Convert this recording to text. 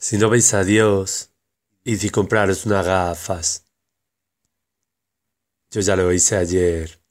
Si no veis a Dios, y si compraros unas gafas. Yo ya lo hice ayer.